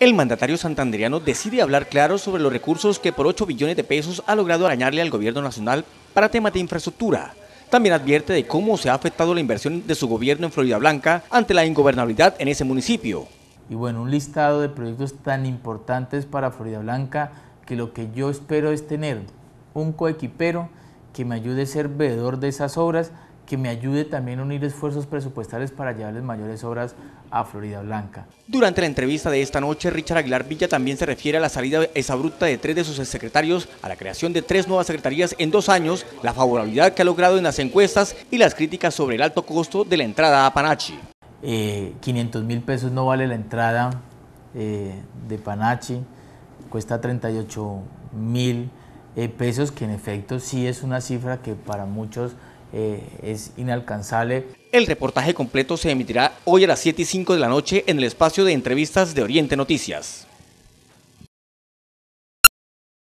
El mandatario santandereano decide hablar claro sobre los recursos que por 8 billones de pesos ha logrado arañarle al gobierno nacional para temas de infraestructura. También advierte de cómo se ha afectado la inversión de su gobierno en Florida Blanca ante la ingobernabilidad en ese municipio. Y bueno, un listado de proyectos tan importantes para Florida Blanca que lo que yo espero es tener un coequipero que me ayude a ser veedor de esas obras que me ayude también a unir esfuerzos presupuestales para llevarles mayores obras a Florida Blanca. Durante la entrevista de esta noche, Richard Aguilar Villa también se refiere a la salida bruta de tres de sus secretarios, a la creación de tres nuevas secretarías en dos años, la favorabilidad que ha logrado en las encuestas y las críticas sobre el alto costo de la entrada a Panachi. 500 eh, mil pesos no vale la entrada eh, de Panachi, cuesta 38 mil eh, pesos, que en efecto sí es una cifra que para muchos eh, es inalcanzable. El reportaje completo se emitirá hoy a las 7 y 5 de la noche en el espacio de entrevistas de Oriente Noticias.